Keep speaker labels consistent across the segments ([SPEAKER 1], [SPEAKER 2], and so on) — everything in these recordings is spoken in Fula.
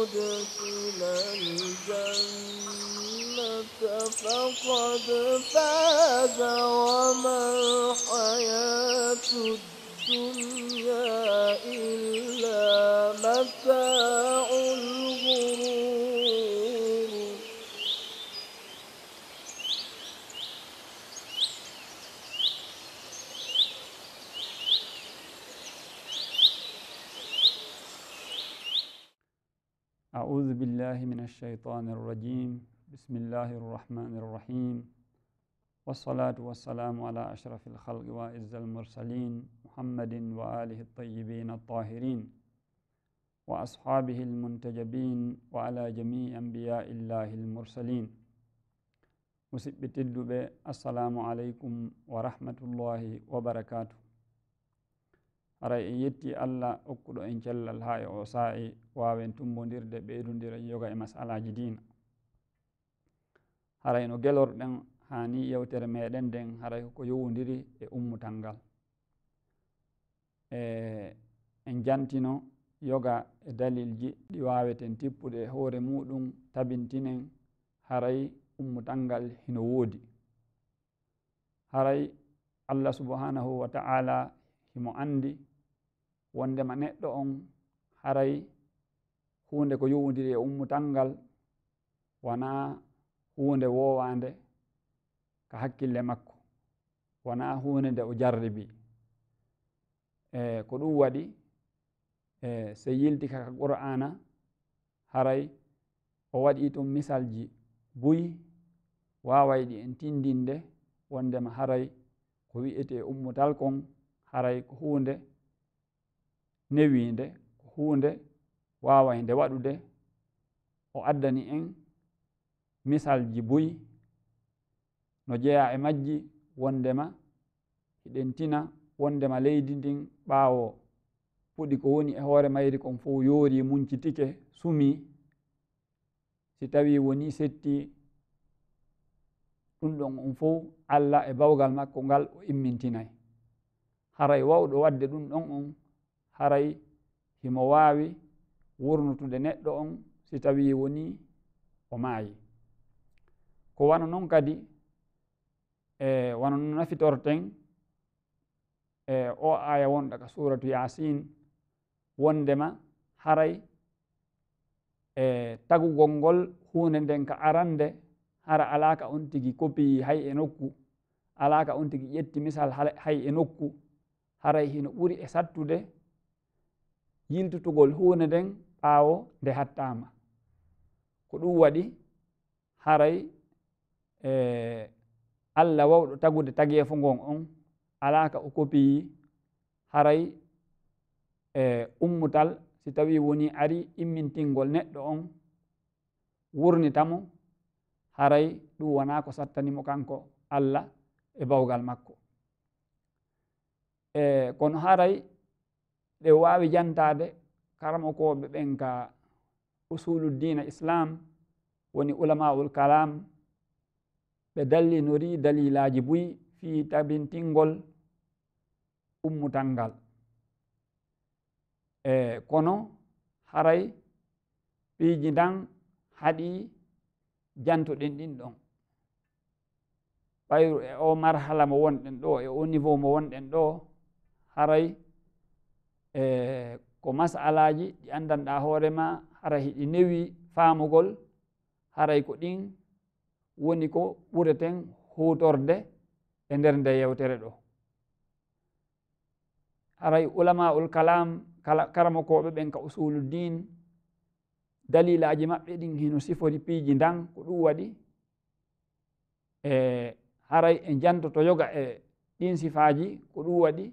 [SPEAKER 1] أدخل الجنة فقد فاز وما الحياة الدنيا إلا مثال من الشيطان الرجيم بسم الله الرحمن الرحيم والصلاة والسلام على أشرف الخلق وإز المرسلين محمد وآله الطيبين الطاهرين وأصحابه المنتجبين وعلى جميع أنبياء الله المرسلين مسبت السلام عليكم ورحمة الله وبركاته aray en yetti allah okkuɗo en cellal ha e o saa'i wawen tumbodirde ɓeydodira yoga e masalaji dina haray no gelorɗen hani yewtere meɗen nden haray ko yowodiri e ummutal ngal e en jantino yoga e dalilji ɗi waweten tippude e hoore muɗum tabintinen haray ummutal ngal hino woodi haray allah subahanahu wa ta'ala himo andi wondema neɗɗo on haray hunde ko yuwdiri e ummutalngal wona hunde wowande ko hakkille makko wona hunde nde o jarribi e ko ɗum waɗi e so yilti kaka qur'ana haray o waɗi tun misal ji buyi waway ɗi en tindinde wondema haray ko wi'ete ummutal kon haray ko hunde newiinde huunde waawa nde waɗude o addani en misalji buyi no jeya e majji wondema hiɗen tina wondema leydi ndin ɓaawo puɗi ko woni e hoore mayri kon fof yoori muncitike sumi si tawi woni setti ɗum ɗon on fof allah e bawgal makko ngal o immintinayi haray wawɗo wadde ɗum ɗon on haray himo waawi wurnutude neɗɗo on si tawi woni o maayi ko wano noon kadi e wano no nafitorten e o aya wonɗo ka suratu yasin wondema haray e tagugol ngol hunde nden ka arande hara alaka on tigi kopii hay e nokku alaka on tigi ƴetti misal hay e nokku haray hino ɓuri e sattude yiltutugol huunde nden ɓaawo nde hattaama ko ɗum waɗi haray e allah wawɗo tagude tageefo ngon on alaaka o kopiyi haray e ummutal si tawi woni ari immintingol neɗɗo on wurnitamo haray ɗum wonaa ko sattanimo kanko allah e bawgal makko e kono haray ɓe waawi jantaade karmokooɓe ɓen ka usuluddina islam woni ulamaul kalam ɓe dallinori dalilaaji buyi fii tabintingol ummutal ngal e kono haray piiji ndan haɗi jantuɗen ɗin ɗon ɓayru e o marhala mo wonɗen ɗo e o niveau mo wonɗen ɗo haray e ko masalaji ɗi andanɗa hoorema hara hiɗi newi faamugol haray ko ɗin woni ko ɓureten hutorde e nder nde yewtere ɗo haray ulama ul kalam karamokoɓe ɓen ka usulu din dalilaji maɓɓe ɗin hino sifori piiji ndan ko ɗum waɗi e haray e jantoto yoga e ɗin sifaji ko ɗum waɗi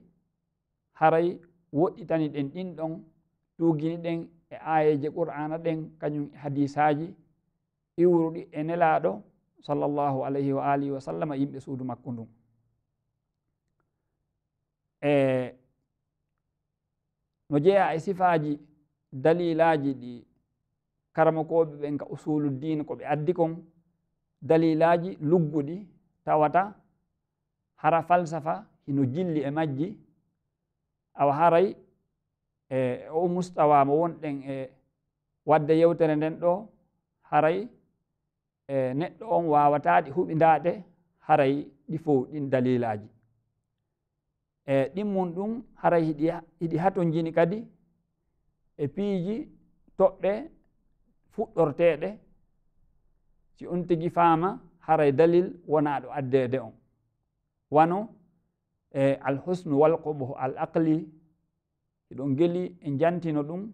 [SPEAKER 1] haray woɗɗitani ɗen ɗin ɗon tuugini ɗen e ayeje qur'ana ɗen kañum e hadisaji iwruɗi e nelaɗo sallllahu alayhi wa alihi wa sallam yimɓe suudu makko ndun e no jeeya e sifaaji dalilaji ɗi karamakoɓe ɓen ka usulu dina ko ɓe addi kon dalilaji lugguɗi tawata hara falsapha hino jilli e majji awa haray e o mustawama wonɗen e wadde yewtere nden ɗo haray e neɗɗo on wawataɗe huɓidaɗe haray ɗi fo ɗin dalilaji e ɗimmum ɗum haray hiɗi haton jini kadi e piiji toɓɓe fuɗɗorteɗe si on tigui faama haray dalil wona ɗo addede on wano e alhusnu walqobho al aqli eɗon geli en jantino ɗum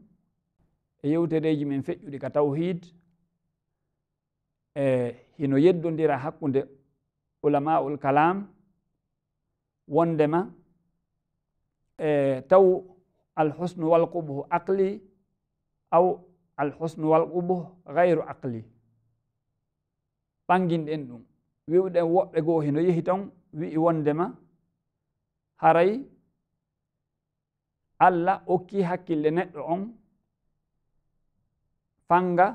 [SPEAKER 1] e yewtereji men feƴƴuɗi ka tawhid e hino yeddodira hakkunde ulama ul kalam wondema e taw alhusnu walqobho aqli aw alhusnu walqobho gayru aqli ɓanginɗen ɗum wiwɗen woɓɓe goo hino yehi ton wi'i wondema haray allah okki hakkille neɗɗo on fanga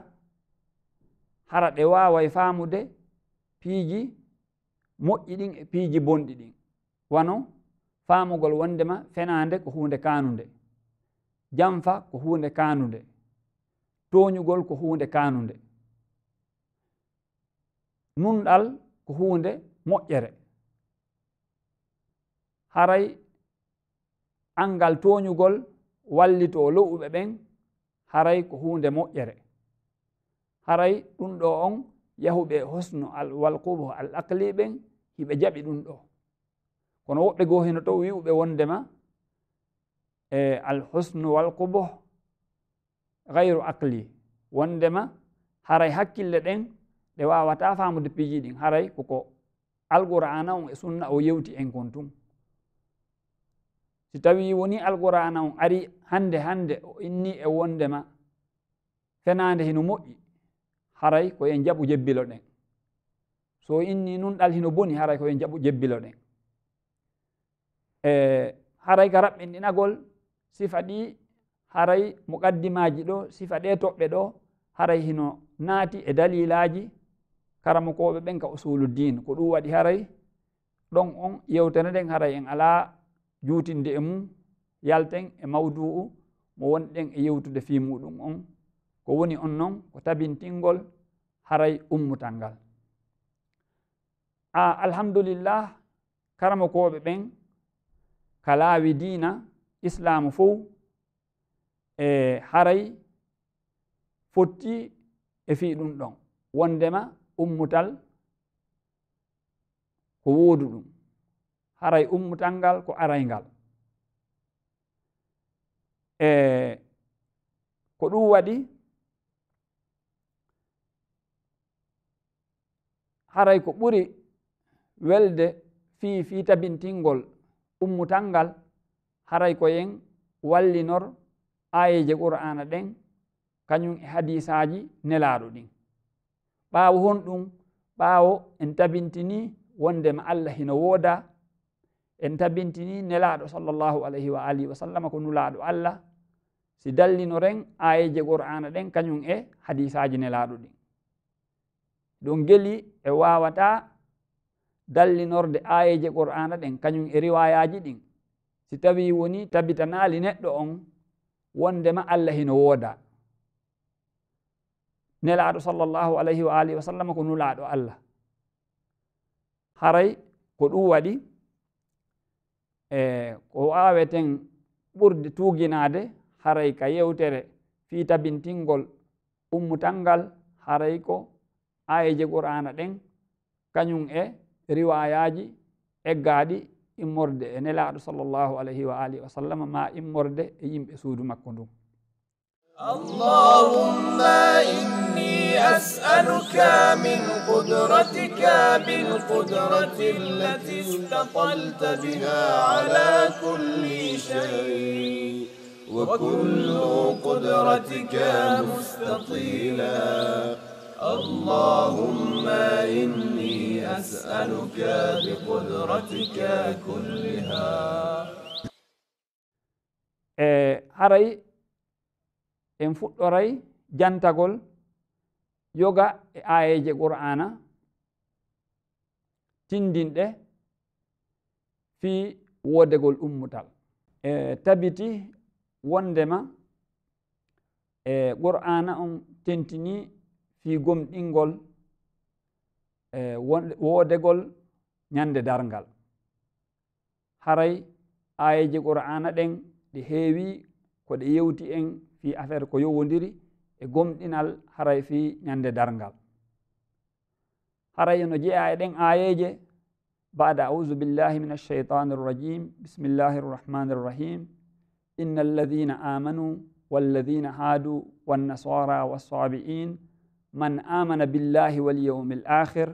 [SPEAKER 1] hara ɗe wawa faamude piiji moƴƴi ɗin e piiji bonɗi ɗin wano faamugol wondema fenande ko hunde kanude janfa ko hunde kanude toñugol ko hunde kanude nunɗal ko hunde moƴƴere haray angal toñugol wallito low'uɓe ɓen haray ko hunde moƴƴere haray ɗum ɗo on yahuɓe hosno walkubo al akli ɓen hiɓe jaɓi ɗum ɗo kono woɓɓe goo hino to wi'uɓe wondema e alhosnu walkubo gayru akli wondema haray hakkille ɗen ɗe wawata famude piiji ɗin haray koko alqur'ana on e sunna o yewti en kon tun si tawi woni alqurana on ari hande hande o inni e wondema fenade hino moƴƴi haray koye jaɓu jebbilo ɗen so inni noon ɗal hino boni haray koye jaɓu jebbilo ɗen e haray ka raɓɓinɗinagol sifa ɗi haray muqaddimaji ɗo sifa ɗe toɓɓe ɗo haray hino naati e dalilaji karamo koɓe ɓen ka usulu din ko ɗum waɗi haray ɗon on yewtere nden haray en ala juutinde e mum yalten e mawdu u mo wonɗen e yewtude fii muɗum on ko woni on noon ko tabintingol haray ummutal ngal a alhamdulillah karamakoɓe ɓen ka laawi diina islamu fof e haray fotti e fii ɗum ɗon wondema ummutal ko woodu ɗum haray ummutal ngal ko araygal e ko ɗum waɗi haray ko ɓuri welde fii fii tabintingol ummutal ngal haray ko yen wallinor ayeje qur'ana ɗen kañum e hadisaji nelaɗo ɗin ɓawo hon ɗum ɓawo en tabintini wonde ma allah hino wooda en tabintini nelaɗo sallllahu alayhi wa alihi wa sallama ko nulaɗo allah si dallino ren ayeje qur'ana ɗen kañum e hadisaji nelaɗo ɗin ɗum geli e wawata dallinorde ayeje qur'ana ɗen kañum e riwayaji ɗin si tawi woni tabitanali neɗɗo on wondema allah hino wooda nelaɗo sallllahu alayhi wa alihi wa sallama ko nulaɗo allah haray ko ɗum waɗi e ko waaweten ɓurde tuuginaade haray ka yewtere fii tabintingol ummutalngal haray ko aayeje qur'ana ɗen kañum e riwayaji eggaaɗi immorde e nelaaɗo sall llahu alayhi wa alihi wa sallam ma immorde e yimɓe suudu makko ndun أسألك من قدرتك بالقدرة التي استطلت بها على كل شيء وكل قدرتك مستطيلا اللهم إني أسألك بقدرتك كلها أري إن أري جنتقل yoga e ayeje qur'ana tindinɗe fi wodegol ummutal e tabiti wondema e qur'ana on tentini fi gomɗingol e wodegol ñande dargal haray ayeji qur'ana ɗen ɗi heewi koɗe yewti en fi affaire ko yowodiri e gomɗinal haray fi ñande darngal haray no jeeya e ɗen ayeje بعد أعوذ بالله من الشيطان الرجيم بسم الله الرحمن الرحيم إن الذين آمنوا والذين هادوا والنصارى والصابئين من آمن بالله واليوم الآخر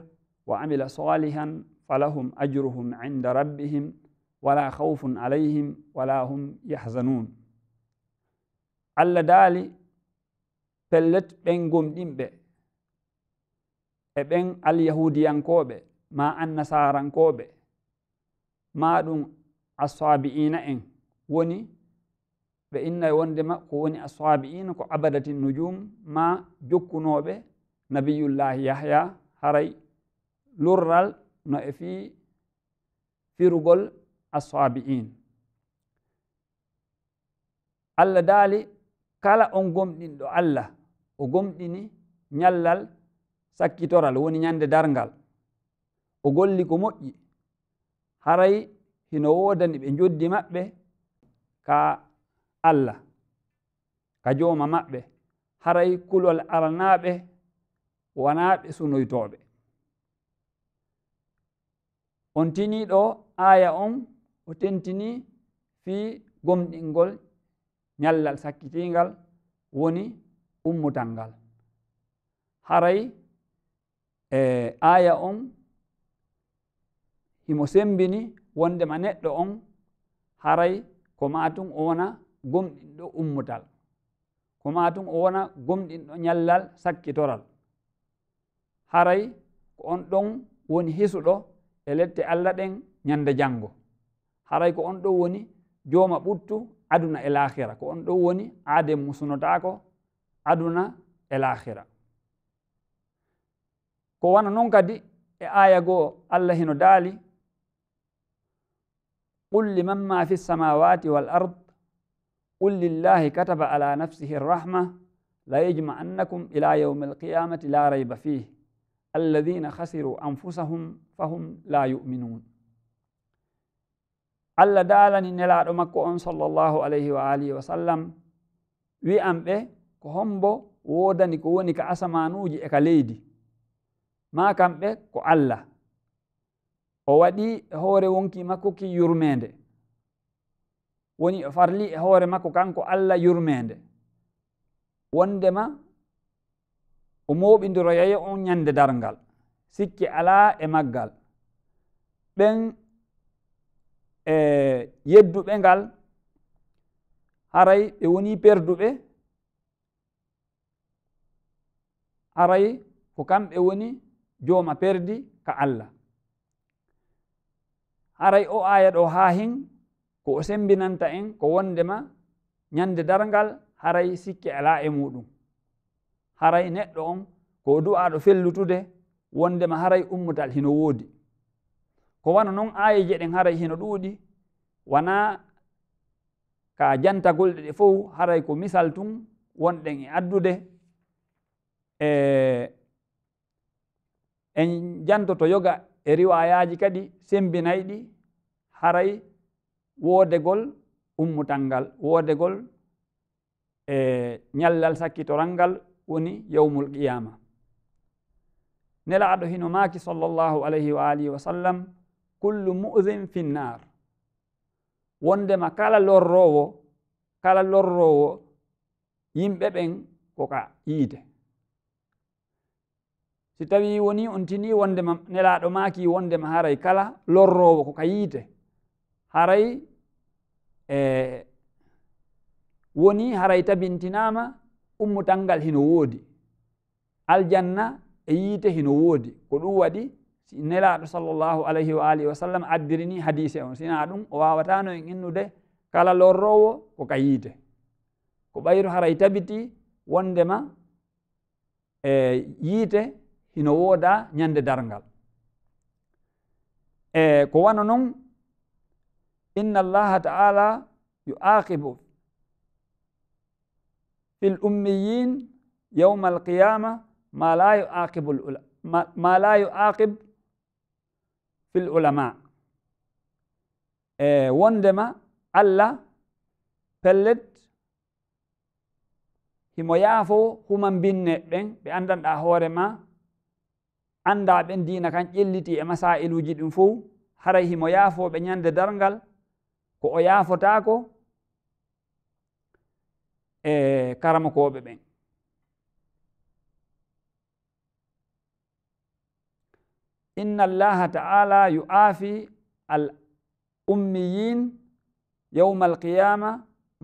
[SPEAKER 1] وعمل صالحا فلهم أجرهم عند ربهم ولا خوف عليهم ولا هم يحزنون الله دالي pellet ɓen gomɗinɓe e ɓen alyahudiyankoɓe ma annasarankoɓe ma ɗum assabi'ina en woni ɓe inna e wonde makko woni assabi'ina ko abadati nujum ma jokkunoɓe nabiyullahi yahya haray lurral no e fi firugol assabi'in allah daali kala on gomɗinɗo allah o gomɗini ñallal sakkitoral woni ñande darngal o golli ko moƴƴi haray hino woodani ɓe joddi maɓɓe ka allah ka jooma maɓɓe haray kulol aranaaɓe wanaaɓe sunoytooɓe on tiniiɗo aaya on o tentini fii gomɗingol ñallal sakkitiingal woni ummutal ngal haray e aya on himo sembini wondema neɗɗo on haray ko matum o wona gomɗinɗo ummutal ko matum o wona gomɗinɗo ñallal sakkitoral haray ko on ɗon woni hisuɗo e lette allah ɗen ñande janngo haray ko on ɗon woni jooma ɓuttu aduna e lahira ko on ɗon woni aade musunotako aduna e laakhira ko wana non kadi e aya goo allah hino daali قل لمن ما في السماوات والأرض قل لله كتب على نفسه الرحمة لا يجمع أنكم إلى يوم القيامة لا ريب فيه الذين خسروا أنفسهم فهم لا يؤمنون ألا دالني نلاد مكو صلى الله عليه وآله وسلم وي أم ko hombo woodani ko woni ka asamanuji e ka leydi ma kamɓe ko allah o waɗi e hoore wonki makko ki yurmeende woni o farli e hoore makko kanko allah yurmeende wondema o mooɓindiroyeye on ñande darngal sikki alaa e maggal ɓen e yedduɓe ngal haray ɓe woni perduɓe aray ko kamɓe woni jooma perdi ka allah aray o aya ɗo haa hin ko o sembinanta en ko wondema ñande darngal haray sikke alaa e muɗum haray neɗɗo on ko du'aɗo fellutude wondema haray ummutal hino woodi ko wana noon aayeje ɗen haray hino ɗuuɗi wana ka jantagolɗe ɗe fof haray ko misal tun wonɗen e addude e en janto to yoga e riwayaji kadi sembinayi ɗi haray woodegol ummutal ngal woodegol e ñallal sakkitoral ngal woni yawmul qiyama nela aɗo hino maaki sallllahu alayhi wa alihi wa sallam kullu mu'sin finnar wondema kala lorrowo kala lorrowo yimɓe ɓen koka yiide si tawi woni on tini wondema nelaɗo maki wondema haray kala lorrowo ko kayiite haray e eh, woni haray tabintinama ummutalngal hino woodi aljanna e yiite hino woodi ko ɗum waɗi si nelaɗo sallllahu alayhi wa alihi wa sallam addirini hadise on sina ɗum o wawatano en innude kala lorrowo ko kayiite ko ɓayru haray tabiti wondema e eh, yiite hino wooda ñande darngal e ko wano noon inna allaha taala yuaqibu fi l ummiyin yawma alqiyama ma la yuaqibu ma la yuaqib fi l ulama e wondema allah pellet himo yaafo human binne ɓen ɓe anndanɗa hoore ma anda ɓen dina kan ƴelliti e masailuji ɗin fof haray himo yaafoɓe ñande dargal ko o yaafotako e karamakoɓe ɓen inna allaha taala yu'afi al ummiyin yawma alqiyama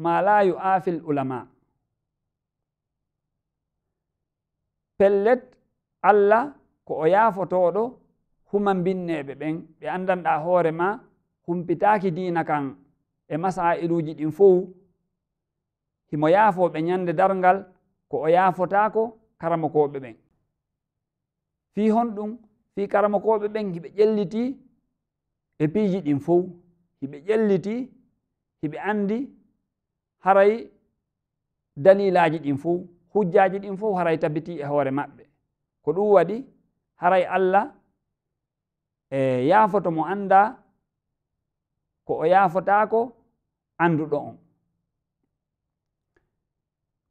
[SPEAKER 1] ma la yu'afi l ulama pellet allah ko o yaafotooɗo huma mbinneeɓe ɓen ɓe anndanɗaa hoore ma humpitaaki diina kan e masaa'iluuji ɗin fow himo yaafooɓe ñannde darngal ko o yaafotaako karamokooɓe ɓen fii hon ɗum fii karamokooɓe ɓen hiɓe ƴellitii e piiji ɗin fow hiɓe ƴellitii hiɓe anndi haray daliilaaji ɗin fow hujjaaji ɗin fow haray tabitii e hoore maɓɓe ko ɗum waɗi haray allah e yaafoto mo anda ko o yaafotako anduɗo on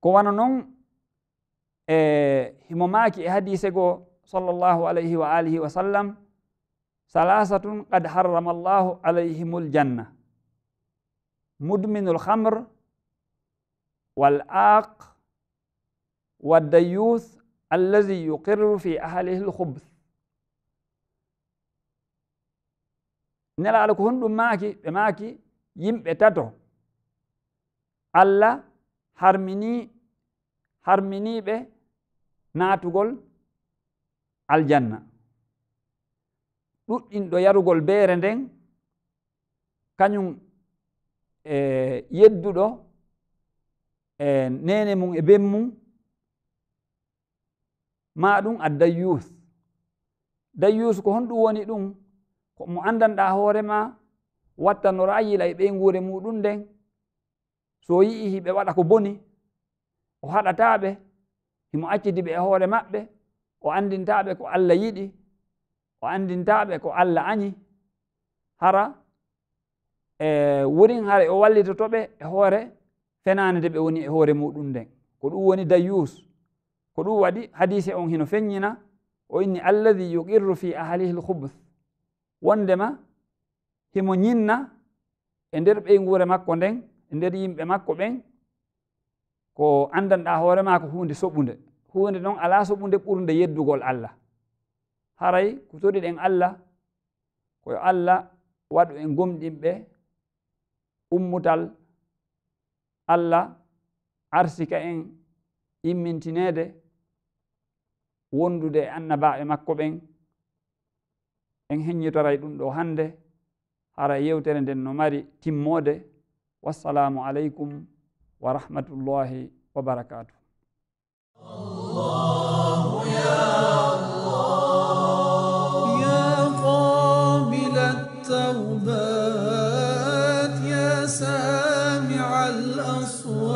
[SPEAKER 1] ko wana noon e himo maaki e hadise goo sallllahu alayhi wa alihi wa sallam salasatun qad harrama allahu alayhim ljanna mudminu lhamr wal allazi yuqirru fi ahlihi lhubs nelaala ko honɗum maaki ɓe maaki yimɓe tato allah harmini harminiiɓe naatugol aljanna ɗuɗɗinɗo yarugol beere nden kañum e yedduɗo e eh, nene mum e ben mum ma ɗum a dayyus dayyus ko honɗum woni ɗum komo andanɗa hoorema watta no rayila e ɓe guure muɗum nden so yi'ihi ɓe waɗa ko boni o haɗataɓe himo accidi ɓe e hoore maɓɓe o andintaɓe ko allah yiɗi o andintaɓe ko allah añi hara e wurin hara o wallitotoɓe e hoore fenanide ɓe woni e hoore muɗum nden ko ɗum woni dayyus ko ɗum waɗi hadise on hino feññina o inni alladi yuqirru fi ahlihi lhubth wondema himo ñinna e nder ɓeyguure makko nden e nder yimɓe makko ɓen ko andanɗa hoorema ko hunde soɓude hunde noon ala soɓude ɓurde yeddugol allah haray ko toriɗen allah koyo allah waɗu en gomɗinɓe ummutal allah arsika en immintineede wondude e annabaɓe makko ɓen en heññitoray ɗum ɗo hannde hara yewtere nden no mari timmoode wassalamu aleykum wa rahmatullahi wa barakatu التوبات يا سامع الأصوات